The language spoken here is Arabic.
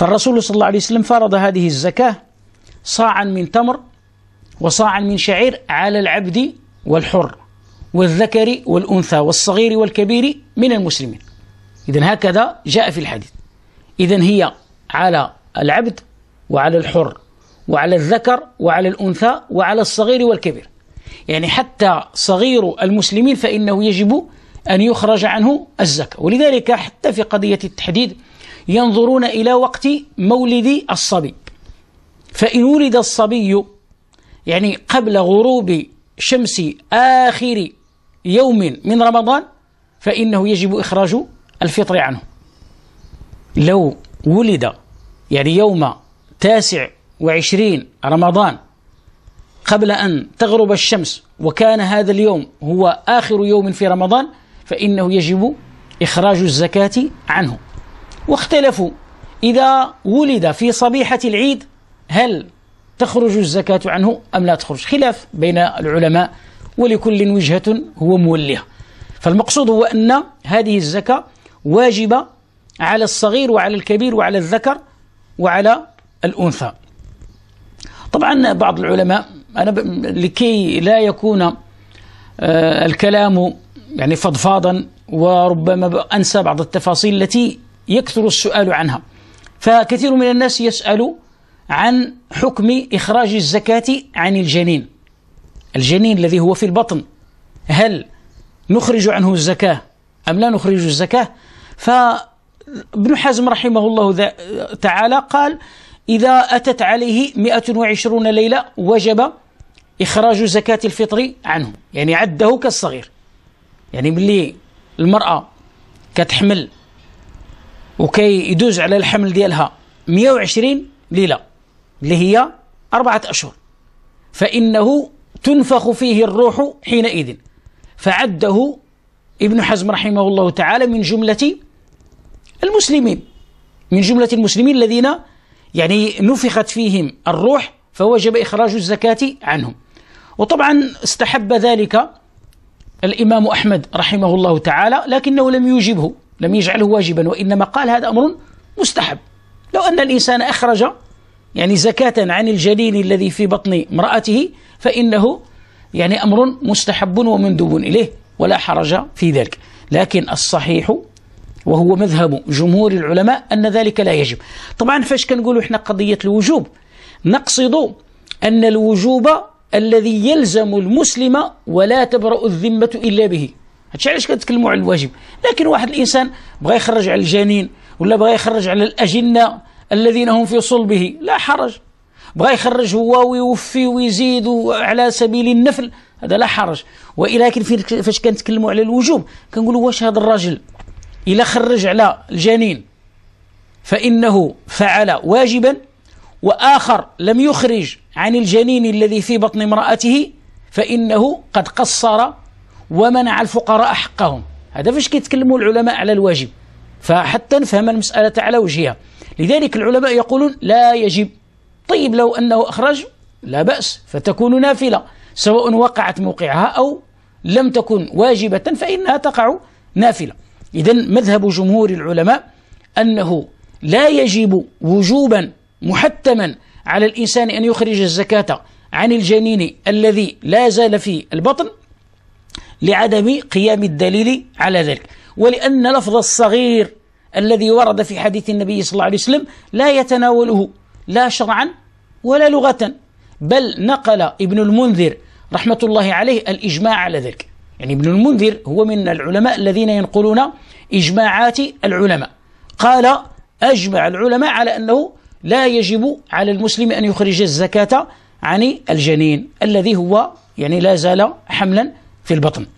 فالرسول صلى الله عليه وسلم فرض هذه الزكاة صاعا من تمر وصاعا من شعير على العبد والحر والذكر والأنثى والصغير والكبير من المسلمين إذا هكذا جاء في الحديث إذا هي على العبد وعلى الحر وعلى الذكر وعلى الأنثى وعلى الصغير والكبير يعني حتى صغير المسلمين فإنه يجب أن يخرج عنه الزكاة ولذلك حتى في قضية التحديد ينظرون إلى وقت مولد الصبي فإن ولد الصبي يعني قبل غروب شمس آخر يوم من رمضان فإنه يجب إخراج الفطر عنه لو ولد يعني يوم تاسع وعشرين رمضان قبل أن تغرب الشمس وكان هذا اليوم هو آخر يوم في رمضان فإنه يجب إخراج الزكاة عنه واختلفوا إذا ولد في صبيحة العيد هل تخرج الزكاة عنه أم لا تخرج خلاف بين العلماء ولكل وجهة هو موليها فالمقصود هو أن هذه الزكاة واجبة على الصغير وعلى الكبير وعلى الذكر وعلى الأنثى طبعا بعض العلماء أنا لكي لا يكون آه، الكلام يعني فضفاضا وربما أنسى بعض التفاصيل التي يكثر السؤال عنها فكثير من الناس يسأل عن حكم إخراج الزكاة عن الجنين الجنين الذي هو في البطن هل نخرج عنه الزكاة أم لا نخرج الزكاة فابن حزم رحمه الله تعالى قال إذا أتت عليه 120 ليلة وجب إخراج زكاة الفطر عنه يعني عده كالصغير يعني ملي المرأة كتحمل وكي يدوز على الحمل ديالها 120 ليله اللي هي أربعة أشهر فإنه تنفخ فيه الروح حينئذ فعده ابن حزم رحمه الله تعالى من جملة المسلمين من جملة المسلمين الذين يعني نفخت فيهم الروح فوجب إخراج الزكاة عنهم وطبعا استحب ذلك الإمام أحمد رحمه الله تعالى لكنه لم يوجبه لم يجعله واجبا وإنما قال هذا أمر مستحب لو أن الإنسان أخرج يعني زكاة عن الجليل الذي في بطن امرأته فإنه يعني أمر مستحب ومندوب إليه ولا حرج في ذلك لكن الصحيح وهو مذهب جمهور العلماء أن ذلك لا يجب طبعا فاش كنقولوا إحنا قضية الوجوب نقصد أن الوجوب الذي يلزم المسلم ولا تبرأ الذمة إلا به هادشي علاش كنتكلموا على الواجب لكن واحد الانسان بغى يخرج على الجنين ولا بغى يخرج على الاجنه الذين هم في صلبه لا حرج بغى يخرج هو ويوفي ويزيد على سبيل النفل هذا لا حرج ولكن فاش كنتكلموا على الوجوب كنقولوا واش هذا الرجل الا خرج على الجنين فانه فعل واجبا واخر لم يخرج عن الجنين الذي في بطن امراته فانه قد قصر ومنع الفقراء حقهم هذا فاش كيتكلموا العلماء على الواجب فحتى نفهم المسألة على وجهها لذلك العلماء يقولون لا يجب طيب لو أنه أخرج لا بأس فتكون نافلة سواء وقعت موقعها أو لم تكن واجبة فإنها تقع نافلة إذا مذهب جمهور العلماء أنه لا يجب وجوبا محتما على الإنسان أن يخرج الزكاة عن الجنين الذي لا زال في البطن لعدم قيام الدليل على ذلك ولأن لفظ الصغير الذي ورد في حديث النبي صلى الله عليه وسلم لا يتناوله لا شرعا ولا لغة بل نقل ابن المنذر رحمة الله عليه الإجماع على ذلك يعني ابن المنذر هو من العلماء الذين ينقلون إجماعات العلماء قال أجمع العلماء على أنه لا يجب على المسلم أن يخرج الزكاة عن الجنين الذي هو يعني لا زال حملا келбатын